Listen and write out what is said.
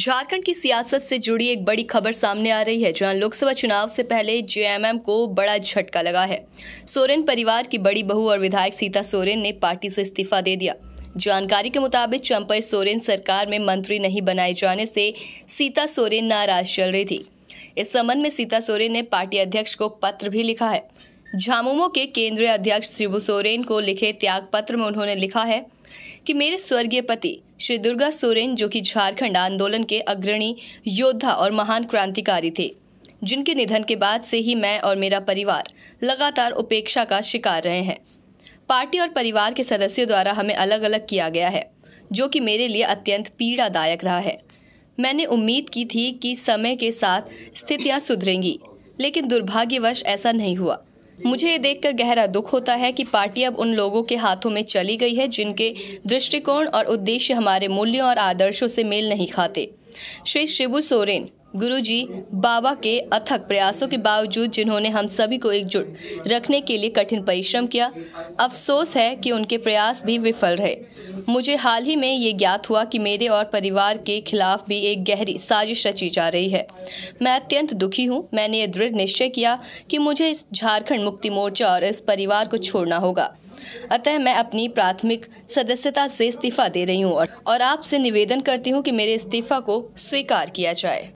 झारखंड की सियासत से जुड़ी एक बड़ी खबर सामने आ रही है जहां लोकसभा चुनाव से पहले जेएमएम को बड़ा झटका लगा है सोरेन परिवार की बड़ी बहू और विधायक सीता सोरेन ने पार्टी से इस्तीफा दे दिया जानकारी के मुताबिक चंपई सोरेन सरकार में मंत्री नहीं बनाए जाने से सीता सोरेन नाराज चल रही थी इस संबंध में सीता सोरेन ने पार्टी अध्यक्ष को पत्र भी लिखा है झामुमो के केंद्रीय अध्यक्ष त्रिभु सोरेन को लिखे त्याग पत्र में उन्होंने लिखा है कि मेरे स्वर्गीय पति श्री दुर्गा सोरेन जो कि झारखंड आंदोलन के अग्रणी योद्धा और महान क्रांतिकारी थे जिनके निधन के बाद से ही मैं और मेरा परिवार लगातार उपेक्षा का शिकार रहे हैं पार्टी और परिवार के सदस्यों द्वारा हमें अलग अलग किया गया है जो कि मेरे लिए अत्यंत पीड़ादायक रहा है मैंने उम्मीद की थी कि समय के साथ स्थितियां सुधरेंगी लेकिन दुर्भाग्यवश ऐसा नहीं हुआ मुझे ये देखकर गहरा दुख होता है कि पार्टी अब उन लोगों के हाथों में चली गई है जिनके दृष्टिकोण और उद्देश्य हमारे मूल्यों और आदर्शों से मेल नहीं खाते श्री शिबू सोरेन गुरुजी बाबा के अथक प्रयासों के बावजूद जिन्होंने हम सभी को एकजुट रखने के लिए कठिन परिश्रम किया अफसोस है कि उनके प्रयास भी विफल रहे मुझे हाल ही में ये ज्ञात हुआ कि मेरे और परिवार के खिलाफ भी एक गहरी साजिश रची जा रही है मैं अत्यंत दुखी हूँ मैंने ये दृढ़ निश्चय किया कि मुझे इस झारखंड मुक्ति मोर्चा और इस परिवार को छोड़ना होगा अतः मैं अपनी प्राथमिक सदस्यता से इस्तीफा दे रही हूँ और, और आपसे निवेदन करती हूँ कि मेरे इस्तीफा को स्वीकार किया जाए